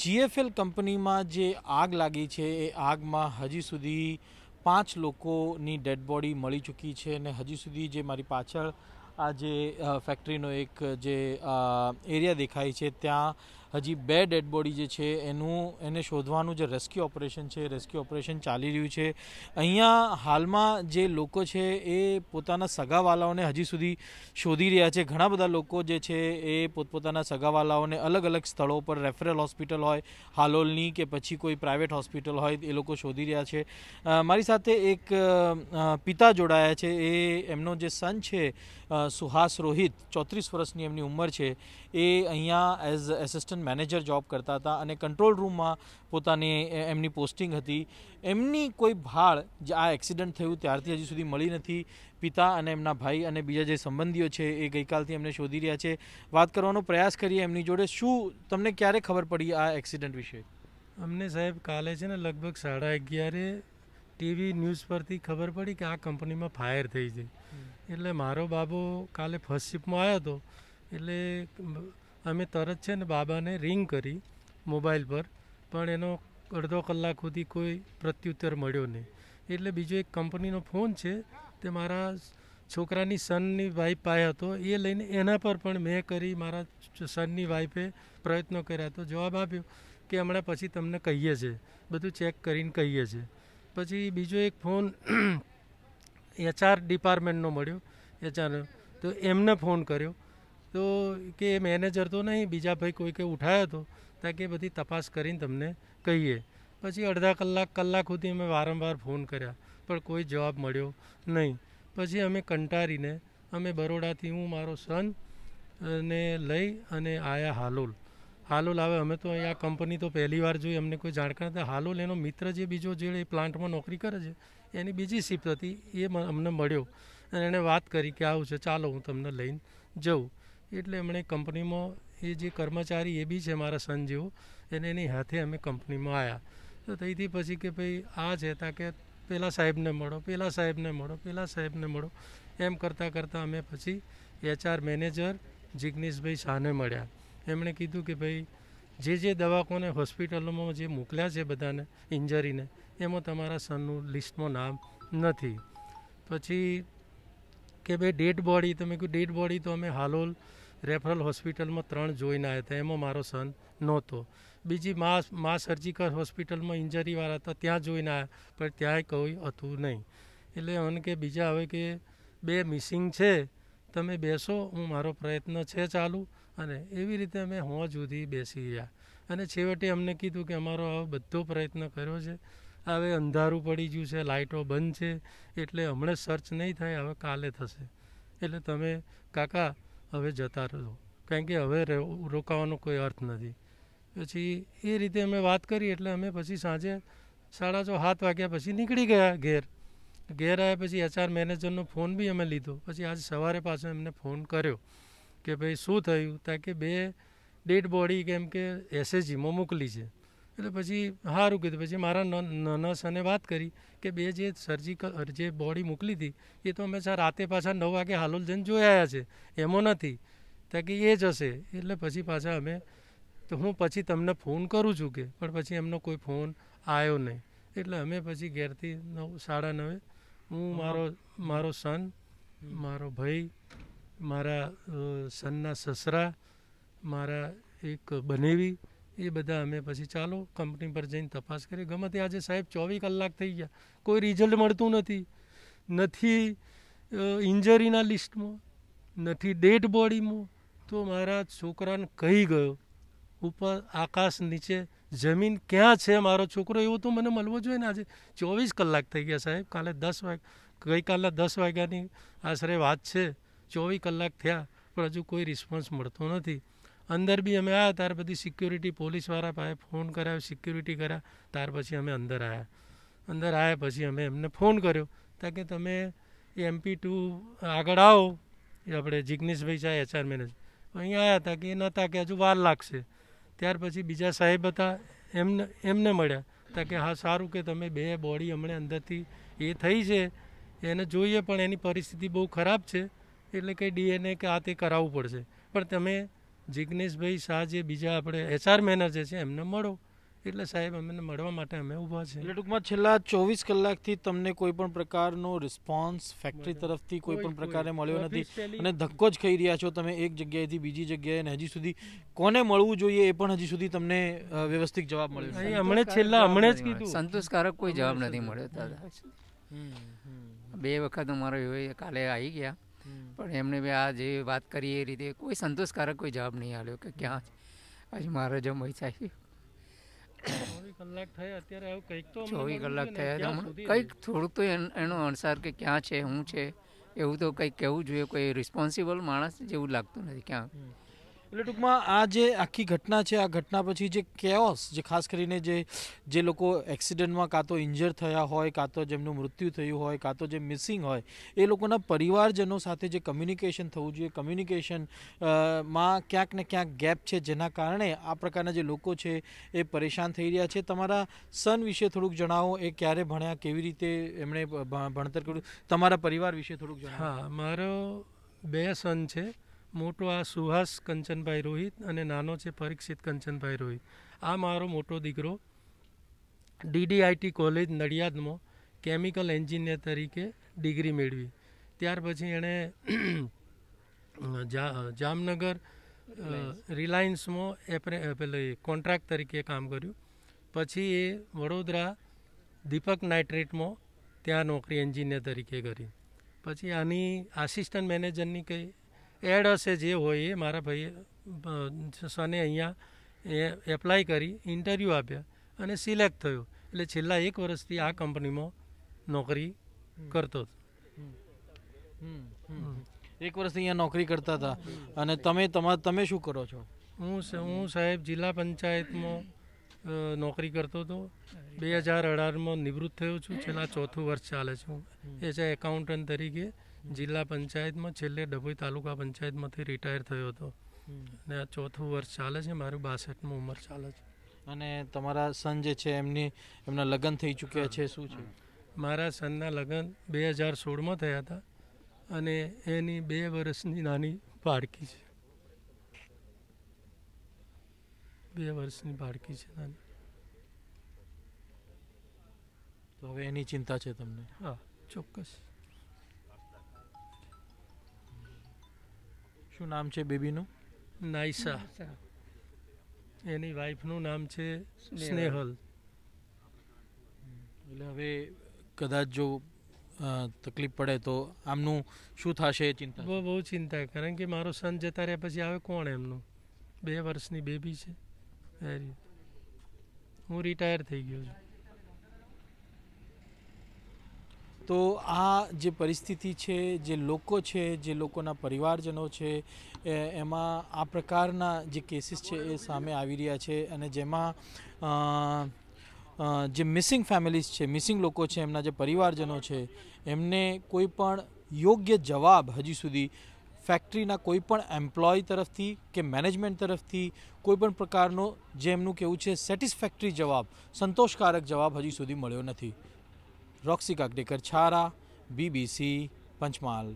GFL કંપનીમાં જે આગ લાગી છે એ આગમાં હજી સુધી પાંચ લોકોની ડેડબોડી મળી ચૂકી છે અને હજી સુધી જે મારી પાછળ આ જે ફેક્ટરીનો એક જે એરિયા દેખાય છે ત્યાં હજી બે ડેડ બોડી જે છે એનું એને શોધવાનું જે રેસ્ક્યુ ઓપરેશન છે રેસ્ક્યુ ઓપરેશન ચાલી રહ્યું છે અહીંયા હાલમાં જે લોકો છે એ પોતાના સગાવાલાઓને હજી સુધી શોધી રહ્યા છે ઘણા બધા લોકો જે છે એ પોતપોતાના સગાવાલાઓને અલગ અલગ સ્થળો પર રેફરલ હોસ્પિટલ હોય હાલોલની કે પછી કોઈ પ્રાઇવેટ હોસ્પિટલ હોય એ લોકો શોધી રહ્યા છે મારી સાથે એક પિતા જોડાયા છે એ એમનો જે સન છે સુહાસ રોહિત ચોત્રીસ વર્ષની એમની ઉંમર છે એ અહીંયા એઝ એસિસ્ટન્ટ મેનેજર જોબ કરતા હતા અને કંટ્રોલ રૂમમાં પોતાની એમની પોસ્ટિંગ હતી એમની કોઈ ભાળ જે આ એક્સિડન્ટ થયું ત્યારથી હજી સુધી મળી નથી પિતા અને એમના ભાઈ અને બીજા જે સંબંધીઓ છે એ ગઈકાલથી એમને શોધી રહ્યા છે વાત કરવાનો પ્રયાસ કરીએ એમની જોડે શું તમને ક્યારે ખબર પડી આ એક્સિડન્ટ વિશે અમને સાહેબ કાલે છે ને લગભગ સાડા અગિયારે ટીવી ન્યૂઝ પરથી ખબર પડી કે આ કંપનીમાં ફાયર થઈ છે એટલે મારો બાબો કાલે ફર્સ્ટ શિપમાં આવ્યો હતો એટલે અમે તરત છે ને બાબાને રિંગ કરી મોબાઈલ પર પણ એનો અડધો કલાક સુધી કોઈ પ્રત્યુત્તર મળ્યો નહીં એટલે બીજો એક કંપનીનો ફોન છે તે મારા છોકરાની સનની વાઈફ પાસે હતો એ લઈને એના પર પણ મેં કરી મારા સનની વાઈફે પ્રયત્નો કર્યા તો જવાબ આપ્યો કે હમણાં પછી તમને કહીએ છે બધું ચેક કરીને કહીએ છે પછી બીજો એક ફોન એચઆર ડિપાર્ટમેન્ટનો મળ્યો એચઆર તો એમને ફોન કર્યો તો કે એ મેનેજર તો નહીં બીજા ભાઈ કોઈ કે ઉઠાયો હતો કે બધી તપાસ કરીને તમને કહીએ પછી અડધા કલાક કલાક સુધી અમે વારંવાર ફોન કર્યા પણ કોઈ જવાબ મળ્યો નહીં પછી અમે કંટારીને અમે બરોડાથી હું મારો સન ને લઈ અને આયા હાલોલ હાલોલ આવે અમે તો અહીંયા કંપની તો પહેલી વાર જોઈ અમને કોઈ જાણકાર હતા હાલોલ એનો મિત્ર જે બીજો જે પ્લાન્ટમાં નોકરી કરે છે એની બીજી શિફ્ટ હતી એ અમને મળ્યો અને એણે વાત કરી કે આવું છે ચાલો હું તમને લઈને જઉં એટલે એમણે કંપનીમાં એ જે કર્મચારી એ બી છે મારા સન જેવો એને એની હાથે અમે કંપનીમાં આવ્યા તો ત્યાંથી પછી કે ભાઈ આ છે તા કે પેલા સાહેબને મળો પેલા સાહેબને મળો પેલા સાહેબને મળો એમ કરતાં કરતાં અમે પછી એચઆર મેનેજર જિગ્નેશભાઈ શાહને મળ્યા એમણે કીધું કે ભાઈ જે જે દવાખોને હોસ્પિટલોમાં જે મોકલ્યા છે બધાને ઇન્જરીને એમાં તમારા સનનું લિસ્ટમાં નામ નથી પછી કે ભાઈ ડેડ બોડી તમે કહ્યું ડેડ બોડી તો અમે હાલોલ રેફરલ હોસ્પિટલમાં ત્રણ જોઈને આવ્યા હતા એમાં મારો સન નહોતો બીજી મા મા સર્જિકલ હોસ્પિટલમાં ઇન્જરીવાળા હતા ત્યાં જોઈને આવ્યા પણ ત્યાંય કોઈ હતું નહીં એટલે અમને કે બીજા હવે કે બે મિસિંગ છે તમે બેસો હું મારો પ્રયત્ન છે ચાલુ અને એવી રીતે અમે હોં સુધી બેસી ગયા અને છેવટે અમને કીધું કે અમારો આવો બધો પ્રયત્ન કર્યો છે હવે અંધારું પડી ગયું છે લાઇટો બંધ છે એટલે હમણાં સર્ચ નહીં થાય હવે કાલે થશે એટલે તમે કાકા હવે જતા રહો કારણ કે હવે રોકાવાનો કોઈ અર્થ નથી પછી એ રીતે અમે વાત કરી એટલે અમે પછી સાંજે સાડા છ સાત વાગ્યા પછી નીકળી ગયા ઘેર ઘેર આવ્યા પછી એચઆર મેનેજરનો ફોન બી અમે લીધો પછી આજે સવારે પાછો એમને ફોન કર્યો કે ભાઈ શું થયું ત્યાં કે બે ડેડ બોડી કેમ કે એસએજીમાં મોકલી છે એટલે પછી સારું કીધું પછી મારા નર્સને વાત કરી કે બે જે સર્જિકલ જે બોડી મોકલી હતી એ તો અમે સર રાતે પાછા નવ વાગે હાલોલ જઈને જોઈ આવ્યા છે એમો નથી ત્યાં કે એ જ હશે એટલે પછી પાછા અમે તો હું પછી તમને ફોન કરું છું કે પણ પછી એમનો કોઈ ફોન આવ્યો નહીં એટલે અમે પછી ઘેરથી નવ સાડા નવે હું મારો મારો સન મારો ભાઈ મારા સનના સસરા મારા એક બનેવી એ બધા અમે પછી ચાલો કંપની પર જઈને તપાસ કરી ગમે તે આજે સાહેબ ચોવીસ કલાક થઈ ગયા કોઈ રિઝલ્ટ મળતું નથી નથી ઇન્જરીના લિસ્ટમાં નથી ડેડ બોડીમાં તો મારા છોકરાને કહી ગયો ઉપર આકાશ નીચે જમીન ક્યાં છે મારો છોકરો એવો તો મને મળવો જોઈએ ને આજે ચોવીસ કલાક થઈ ગયા સાહેબ કાલે દસ વાગ ગઈકાલના દસ વાગ્યાની આશરે વાત છે ચોવીસ કલાક થયા પણ હજુ કોઈ રિસ્પોન્સ મળતો નથી અંદર બી અમે આવ્યા ત્યાર પછી સિક્યુરિટી પોલીસવાળા પાસે ફોન કરાવ્યો સિક્યુરિટી કર્યા ત્યાર પછી અમે અંદર આવ્યા અંદર આવ્યા પછી અમે એમને ફોન કર્યો ત્યાં કે તમે એમપી ટુ આગળ આવો એ આપણે જિગ્નેશભાઈ છે એચઆર મેનેજર અહીંયા આવ્યા હતા કે એ નહોતા કે હજુ વાર લાગશે ત્યાર પછી બીજા સાહેબ હતા એમને એમને મળ્યા તા કે હા સારું કે તમે બે બોડી હમણે અંદરથી એ થઈ છે એને જોઈએ પણ એની પરિસ્થિતિ બહુ ખરાબ છે એટલે કે ડીએનએ કે આ તે કરાવવું પડશે પણ તમે જિગ્નેશભાઈ શાહ જે બીજા આપણે એચઆર મેનેજર છે એમને મળો એટલે સાહેબ અમને મળવા માટે અમે ઊભા છે એટલે ટૂંકમાં છેલ્લા ચોવીસ કલાકથી તમને કોઈ પણ પ્રકારનો રિસ્પોન્સ ફેક્ટરી તરફથી કોઈ પણ પ્રકારે મળ્યો નથી અને ધક્કો જ ખાઈ રહ્યા છો તમે એક જગ્યાએથી બીજી જગ્યાએ અને હજી સુધી કોને મળવું જોઈએ એ પણ હજી સુધી તમને વ્યવસ્થિત જવાબ મળ્યો હમણે છેલ્લા હમણે જ કીધું સંતોષકારક કોઈ જવાબ નથી મળ્યો બે વખત અમારો કાલે આવી ગયા પણ એમને બી આ જે વાત કરી એ રીતે કોઈ સંતોષકારક કોઈ જવાબ નહીં આવ્યો કે ક્યાં હજી મારે જમ હોય સાહેબ કલાક થયા ચોવીસ કલાક થયા કંઈક થોડુંક તો એનો અણસાર કે ક્યાં છે શું છે એવું તો કંઈક કહેવું જોઈએ કોઈ રિસ્પોન્સિબલ માણસ જેવું લાગતું નથી ક્યાં એટલે ટૂંકમાં આ જે આખી ઘટના છે આ ઘટના પછી જે કેઓસ જે ખાસ કરીને જે જે લોકો એક્સિડન્ટમાં કાં તો ઇન્જર થયા હોય કાં તો જેમનું મૃત્યુ થયું હોય કાં તો જે મિસિંગ હોય એ લોકોના પરિવારજનો સાથે જે કમ્યુનિકેશન થવું જોઈએ કમ્યુનિકેશનમાં માં ક્યાંક ને ક્યાંક ગેપ છે જેના કારણે આ પ્રકારના જે લોકો છે એ પરેશાન થઈ રહ્યા છે તમારા સન વિશે થોડુંક જણાવો એ ક્યારે ભણ્યા કેવી રીતે એમણે ભણતર કર્યું તમારા પરિવાર વિશે થોડુંક જણાવો હા મારો બે સન છે મોટો આ સુહાસ કંચનભાઈ રોહિત અને નાનો છે પરીક્ષિત કંચનભાઈ રોહિત આ મારો મોટો દીકરો ડીડીઆઈટી કોલેજ નડિયાદમાં કેમિકલ એન્જિનિયર તરીકે ડિગ્રી મેળવી ત્યાર પછી એણે જામનગર રિલાયન્સમાં એપ્રે પેલી કોન્ટ્રાક્ટ તરીકે કામ કર્યું પછી એ વડોદરા દીપક નાઇટ્રેટમાં ત્યાં નોકરી એન્જિનિયર તરીકે કરી પછી આની આસિસ્ટન્ટ મેનેજરની કંઈ એડ હશે જે હોય એ મારા ભાઈ સને અહીંયા એ એપ્લાય કરી ઇન્ટરવ્યૂ આપ્યા અને સિલેક્ટ થયો એટલે છેલ્લા એક વર્ષથી આ કંપનીમાં નોકરી કરતો હતો એક વર્ષથી અહીંયા નોકરી કરતા હતા અને તમે તમારા તમે શું કરો છો હું હું સાહેબ જિલ્લા પંચાયતમાં નોકરી કરતો હતો બે હજાર અઢારમાં નિવૃત્ત થયો છું છેલ્લા ચોથું વર્ષ ચાલે છે હું એ છે એકાઉન્ટન્ટ તરીકે જિલ્લા પંચાયતમાં છેલ્લે ડભોઈ તાલુકા પંચાયતમાંથી રિટાયર થયો હતો અને આ ચોથું વર્ષ ચાલે છે મારું બાસઠમું ઉંમર ચાલે છે અને તમારા સન જે છે એમની એમના લગ્ન થઈ ચૂક્યા છે શું છે મારા સનના લગ્ન બે હજાર સોળમાં થયા હતા અને એની બે વર્ષની નાની બાળકી છે બે વર્ષની બાળકી છે નાની તો હવે એની ચિંતા છે તમને હા ચોક્કસ શું નામ છે બેબીનું નાઈસા એની વાઈફનું નામ છે સ્નેહલ એટલે હવે કદાચ જો તકલીફ પડે તો આમનું શું થશે ચિંતા બહુ બહુ ચિંતા કારણ કે મારો સન જતા રહ્યા પછી આવે કોણ એમનું બે વર્ષની બેબી છે હું રિટાયર થઈ ગયો છું તો આ જે પરિસ્થિતિ છે જે લોકો છે જે લોકોના પરિવારજનો છે એમાં આ પ્રકારના જે કેસીસ છે એ સામે આવી રહ્યા છે અને જેમાં જે મિસિંગ ફેમિલીઝ છે મિસિંગ લોકો છે એમના જે પરિવારજનો છે એમને કોઈ પણ યોગ્ય જવાબ હજી સુધી ફેક્ટરીના કોઈ પણ એમ્પ્લોય તરફથી કે મેનેજમેન્ટ તરફથી કોઈ પણ પ્રકારનો જે એમનું કહેવું છે સેટિસ્ફેક્ટરી જવાબ સંતોષકારક જવાબ હજી સુધી મળ્યો નથી રોક્સી કાકડેકર છારા બીબીસી પંચમહાલ